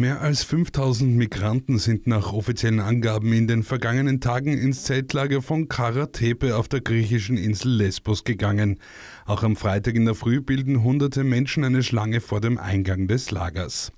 Mehr als 5000 Migranten sind nach offiziellen Angaben in den vergangenen Tagen ins Zeltlager von Karatepe auf der griechischen Insel Lesbos gegangen. Auch am Freitag in der Früh bilden hunderte Menschen eine Schlange vor dem Eingang des Lagers.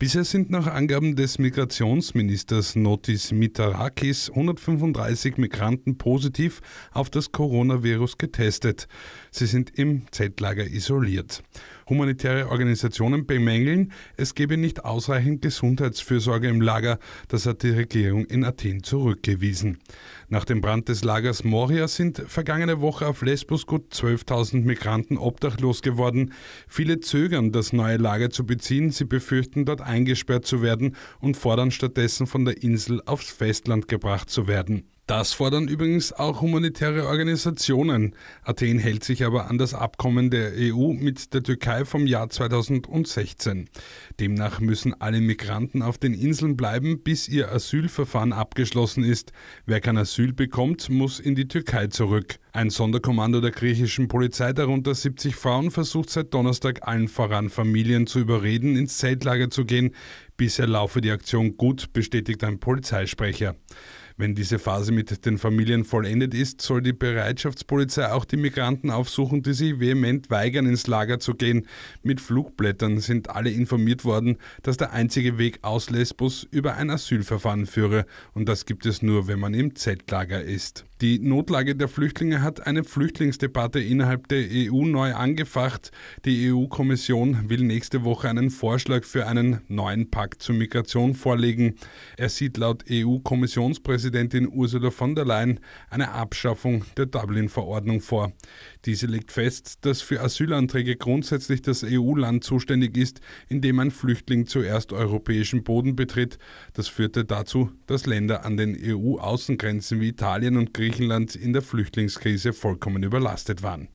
Bisher sind nach Angaben des Migrationsministers Notis Mitarakis 135 Migranten positiv auf das Coronavirus getestet. Sie sind im Zeltlager isoliert. Humanitäre Organisationen bemängeln, es gebe nicht ausreichend Gesundheitsfürsorge im Lager. Das hat die Regierung in Athen zurückgewiesen. Nach dem Brand des Lagers Moria sind vergangene Woche auf Lesbos gut 12.000 Migranten obdachlos geworden. Viele zögern, das neue Lager zu beziehen. Sie befürchten dort eingesperrt zu werden und fordern stattdessen von der Insel aufs Festland gebracht zu werden. Das fordern übrigens auch humanitäre Organisationen. Athen hält sich aber an das Abkommen der EU mit der Türkei vom Jahr 2016. Demnach müssen alle Migranten auf den Inseln bleiben, bis ihr Asylverfahren abgeschlossen ist. Wer kein Asyl bekommt, muss in die Türkei zurück. Ein Sonderkommando der griechischen Polizei, darunter 70 Frauen, versucht seit Donnerstag allen voran Familien zu überreden, ins Zeltlager zu gehen. Bisher laufe die Aktion gut, bestätigt ein Polizeisprecher. Wenn diese Phase mit den Familien vollendet ist, soll die Bereitschaftspolizei auch die Migranten aufsuchen, die sich vehement weigern, ins Lager zu gehen. Mit Flugblättern sind alle informiert worden, dass der einzige Weg aus Lesbos über ein Asylverfahren führe. Und das gibt es nur, wenn man im Z-Lager ist. Die Notlage der Flüchtlinge hat eine Flüchtlingsdebatte innerhalb der EU neu angefacht. Die EU-Kommission will nächste Woche einen Vorschlag für einen neuen Pakt zur Migration vorlegen. Er sieht laut EU-Kommissionspräsidentin Ursula von der Leyen eine Abschaffung der Dublin-Verordnung vor. Diese legt fest, dass für Asylanträge grundsätzlich das EU-Land zuständig ist, in dem ein Flüchtling zuerst europäischen Boden betritt. Das führte dazu, dass Länder an den EU-Außengrenzen wie Italien und Griechenland Griechenland in der Flüchtlingskrise vollkommen überlastet waren.